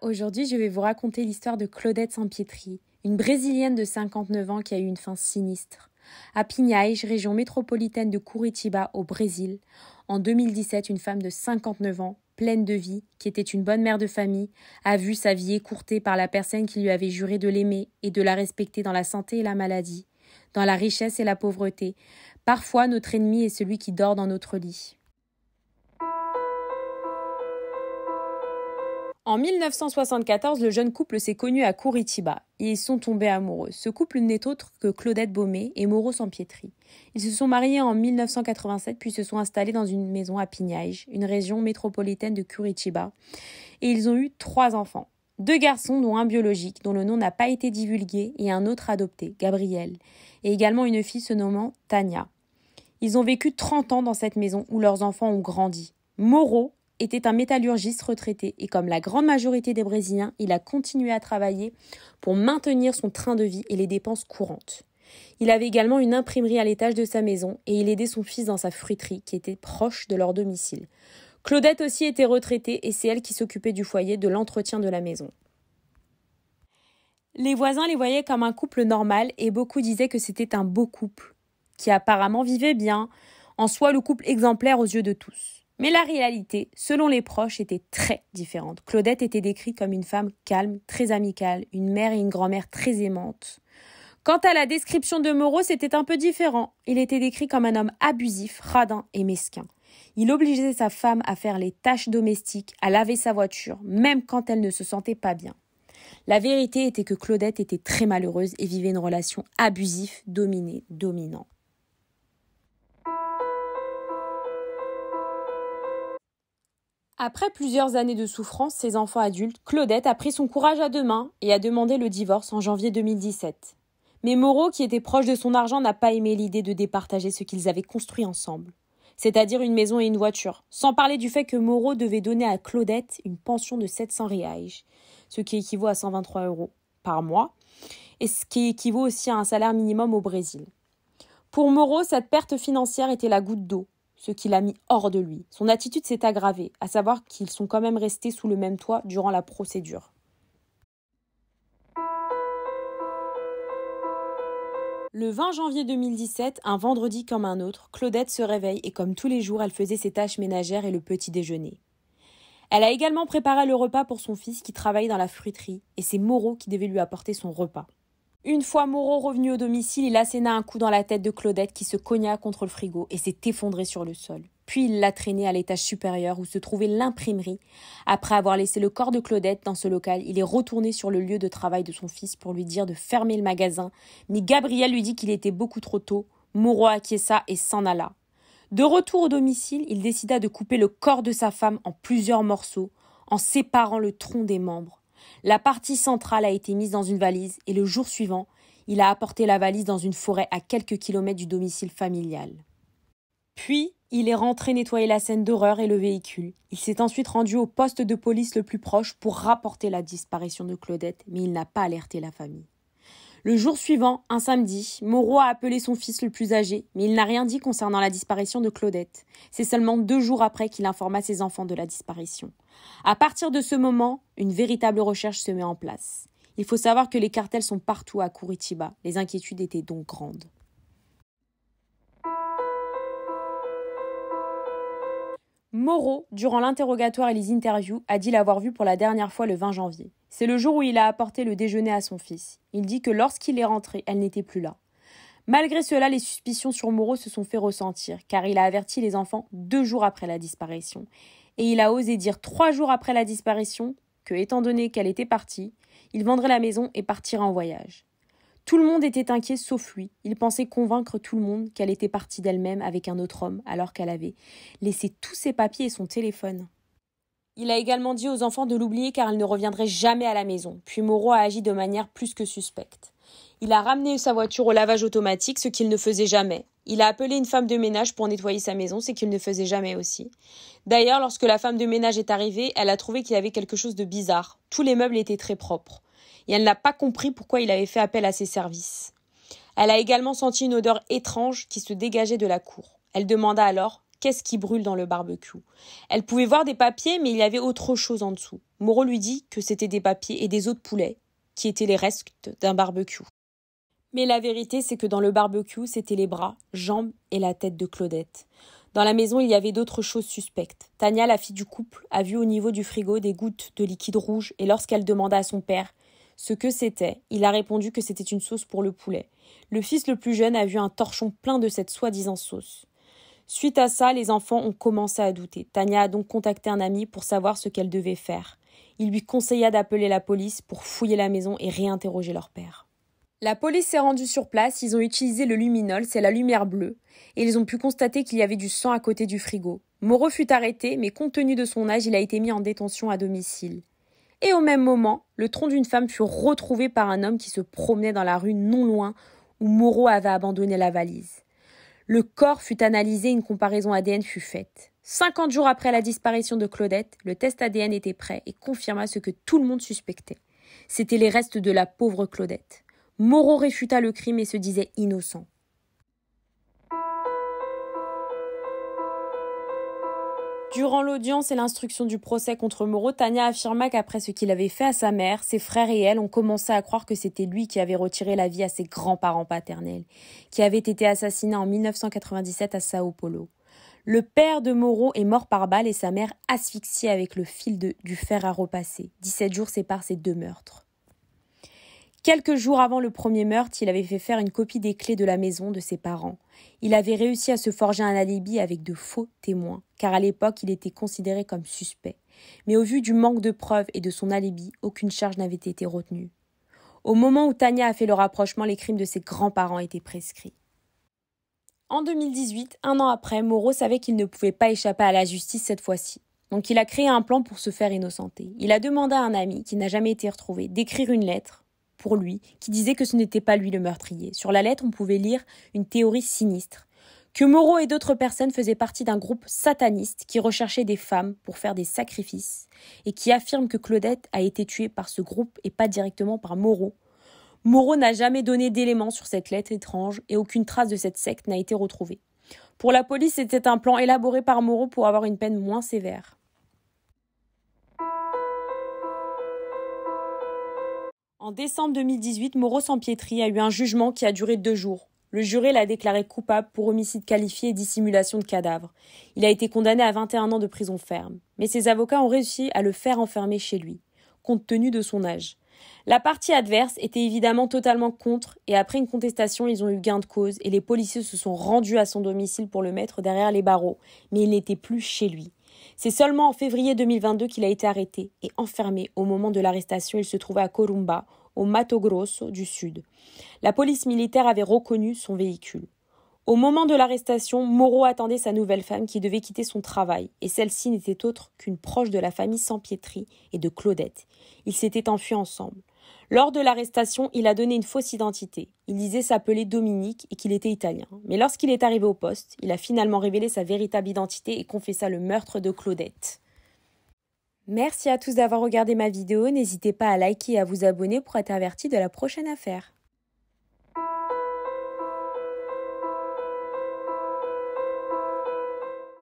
aujourd'hui je vais vous raconter l'histoire de Claudette Sampietri, une Brésilienne de 59 ans qui a eu une fin sinistre. À Pinhais, région métropolitaine de Curitiba au Brésil, en 2017, une femme de 59 ans, pleine de vie, qui était une bonne mère de famille, a vu sa vie écourtée par la personne qui lui avait juré de l'aimer et de la respecter dans la santé et la maladie, dans la richesse et la pauvreté. Parfois, notre ennemi est celui qui dort dans notre lit. En 1974, le jeune couple s'est connu à Curitiba. et Ils sont tombés amoureux. Ce couple n'est autre que Claudette Baumé et Moreau Sampietri. Ils se sont mariés en 1987 puis se sont installés dans une maison à Pignage, une région métropolitaine de Curitiba. Et ils ont eu trois enfants. Deux garçons, dont un biologique, dont le nom n'a pas été divulgué, et un autre adopté, Gabriel, et également une fille se nommant Tania. Ils ont vécu 30 ans dans cette maison où leurs enfants ont grandi. Moreau était un métallurgiste retraité et comme la grande majorité des Brésiliens, il a continué à travailler pour maintenir son train de vie et les dépenses courantes. Il avait également une imprimerie à l'étage de sa maison et il aidait son fils dans sa fruiterie qui était proche de leur domicile. Claudette aussi était retraitée et c'est elle qui s'occupait du foyer, de l'entretien de la maison. Les voisins les voyaient comme un couple normal et beaucoup disaient que c'était un beau couple, qui apparemment vivait bien, en soi le couple exemplaire aux yeux de tous. Mais la réalité, selon les proches, était très différente. Claudette était décrite comme une femme calme, très amicale, une mère et une grand-mère très aimantes. Quant à la description de Moreau, c'était un peu différent. Il était décrit comme un homme abusif, radin et mesquin. Il obligeait sa femme à faire les tâches domestiques, à laver sa voiture, même quand elle ne se sentait pas bien. La vérité était que Claudette était très malheureuse et vivait une relation abusive, dominée, dominante. Après plusieurs années de souffrance, ses enfants adultes, Claudette a pris son courage à deux mains et a demandé le divorce en janvier 2017. Mais Moreau, qui était proche de son argent, n'a pas aimé l'idée de départager ce qu'ils avaient construit ensemble, c'est-à-dire une maison et une voiture, sans parler du fait que Moreau devait donner à Claudette une pension de 700 reais, ce qui équivaut à 123 euros par mois, et ce qui équivaut aussi à un salaire minimum au Brésil. Pour Moreau, cette perte financière était la goutte d'eau, ce qui l'a mis hors de lui. Son attitude s'est aggravée, à savoir qu'ils sont quand même restés sous le même toit durant la procédure. Le 20 janvier 2017, un vendredi comme un autre, Claudette se réveille et comme tous les jours, elle faisait ses tâches ménagères et le petit déjeuner. Elle a également préparé le repas pour son fils qui travaille dans la fruiterie et c'est Moreau qui devait lui apporter son repas. Une fois Moreau revenu au domicile, il asséna un coup dans la tête de Claudette qui se cogna contre le frigo et s'est effondré sur le sol. Puis il l'a traînée à l'étage supérieur où se trouvait l'imprimerie. Après avoir laissé le corps de Claudette dans ce local, il est retourné sur le lieu de travail de son fils pour lui dire de fermer le magasin. Mais Gabriel lui dit qu'il était beaucoup trop tôt. Moreau acquiesça et s'en alla. De retour au domicile, il décida de couper le corps de sa femme en plusieurs morceaux, en séparant le tronc des membres. La partie centrale a été mise dans une valise et le jour suivant, il a apporté la valise dans une forêt à quelques kilomètres du domicile familial. Puis, il est rentré nettoyer la scène d'horreur et le véhicule. Il s'est ensuite rendu au poste de police le plus proche pour rapporter la disparition de Claudette, mais il n'a pas alerté la famille. Le jour suivant, un samedi, Moreau a appelé son fils le plus âgé, mais il n'a rien dit concernant la disparition de Claudette. C'est seulement deux jours après qu'il informa ses enfants de la disparition. À partir de ce moment, une véritable recherche se met en place. Il faut savoir que les cartels sont partout à Curitiba. Les inquiétudes étaient donc grandes. Moreau, durant l'interrogatoire et les interviews, a dit l'avoir vu pour la dernière fois le 20 janvier. C'est le jour où il a apporté le déjeuner à son fils. Il dit que lorsqu'il est rentré, elle n'était plus là. Malgré cela, les suspicions sur Moreau se sont fait ressentir, car il a averti les enfants deux jours après la disparition. Et il a osé dire trois jours après la disparition que, étant donné qu'elle était partie, il vendrait la maison et partirait en voyage. Tout le monde était inquiet sauf lui. Il pensait convaincre tout le monde qu'elle était partie d'elle-même avec un autre homme alors qu'elle avait laissé tous ses papiers et son téléphone. Il a également dit aux enfants de l'oublier car elle ne reviendrait jamais à la maison, puis Moreau a agi de manière plus que suspecte. Il a ramené sa voiture au lavage automatique, ce qu'il ne faisait jamais. Il a appelé une femme de ménage pour nettoyer sa maison, ce qu'il ne faisait jamais aussi. D'ailleurs, lorsque la femme de ménage est arrivée, elle a trouvé qu'il y avait quelque chose de bizarre. Tous les meubles étaient très propres. Et elle n'a pas compris pourquoi il avait fait appel à ses services. Elle a également senti une odeur étrange qui se dégageait de la cour. Elle demanda alors Qu'est-ce qui brûle dans le barbecue Elle pouvait voir des papiers, mais il y avait autre chose en dessous. Moreau lui dit que c'était des papiers et des os de poulet, qui étaient les restes d'un barbecue. Mais la vérité, c'est que dans le barbecue, c'était les bras, jambes et la tête de Claudette. Dans la maison, il y avait d'autres choses suspectes. Tania, la fille du couple, a vu au niveau du frigo des gouttes de liquide rouge, et lorsqu'elle demanda à son père ce que c'était, il a répondu que c'était une sauce pour le poulet. Le fils le plus jeune a vu un torchon plein de cette soi-disant sauce. Suite à ça, les enfants ont commencé à douter. Tania a donc contacté un ami pour savoir ce qu'elle devait faire. Il lui conseilla d'appeler la police pour fouiller la maison et réinterroger leur père. La police s'est rendue sur place, ils ont utilisé le luminol, c'est la lumière bleue, et ils ont pu constater qu'il y avait du sang à côté du frigo. Moreau fut arrêté, mais compte tenu de son âge, il a été mis en détention à domicile. Et au même moment, le tronc d'une femme fut retrouvé par un homme qui se promenait dans la rue non loin où Moreau avait abandonné la valise. Le corps fut analysé, une comparaison ADN fut faite. 50 jours après la disparition de Claudette, le test ADN était prêt et confirma ce que tout le monde suspectait. C'étaient les restes de la pauvre Claudette. Moreau réfuta le crime et se disait innocent. Durant l'audience et l'instruction du procès contre Moreau, Tania affirma qu'après ce qu'il avait fait à sa mère, ses frères et elle ont commencé à croire que c'était lui qui avait retiré la vie à ses grands-parents paternels, qui avaient été assassinés en 1997 à Sao Paulo. Le père de Moreau est mort par balle et sa mère asphyxiée avec le fil de, du fer à repasser. 17 jours séparent ces deux meurtres. Quelques jours avant le premier meurtre, il avait fait faire une copie des clés de la maison de ses parents. Il avait réussi à se forger un alibi avec de faux témoins, car à l'époque il était considéré comme suspect. Mais au vu du manque de preuves et de son alibi, aucune charge n'avait été retenue. Au moment où Tania a fait le rapprochement, les crimes de ses grands-parents étaient prescrits. En 2018, un an après, Moreau savait qu'il ne pouvait pas échapper à la justice cette fois-ci. Donc il a créé un plan pour se faire innocenter. Il a demandé à un ami, qui n'a jamais été retrouvé, d'écrire une lettre pour lui, qui disait que ce n'était pas lui le meurtrier. Sur la lettre, on pouvait lire une théorie sinistre que Moreau et d'autres personnes faisaient partie d'un groupe sataniste qui recherchait des femmes pour faire des sacrifices et qui affirme que Claudette a été tuée par ce groupe et pas directement par Moreau. Moreau n'a jamais donné d'éléments sur cette lettre étrange et aucune trace de cette secte n'a été retrouvée. Pour la police, c'était un plan élaboré par Moreau pour avoir une peine moins sévère. En décembre 2018, Moreau Sampietri a eu un jugement qui a duré deux jours. Le juré l'a déclaré coupable pour homicide qualifié et dissimulation de cadavre. Il a été condamné à 21 ans de prison ferme. Mais ses avocats ont réussi à le faire enfermer chez lui, compte tenu de son âge. La partie adverse était évidemment totalement contre, et après une contestation, ils ont eu gain de cause, et les policiers se sont rendus à son domicile pour le mettre derrière les barreaux, mais il n'était plus chez lui. C'est seulement en février 2022 qu'il a été arrêté et enfermé. Au moment de l'arrestation, il se trouvait à Corumba, au Mato Grosso du Sud. La police militaire avait reconnu son véhicule. Au moment de l'arrestation, Moreau attendait sa nouvelle femme qui devait quitter son travail, et celle-ci n'était autre qu'une proche de la famille Sampietri et de Claudette. Ils s'étaient enfuis ensemble. Lors de l'arrestation, il a donné une fausse identité. Il disait s'appeler Dominique et qu'il était italien. Mais lorsqu'il est arrivé au poste, il a finalement révélé sa véritable identité et confessa le meurtre de Claudette. Merci à tous d'avoir regardé ma vidéo, n'hésitez pas à liker et à vous abonner pour être averti de la prochaine affaire.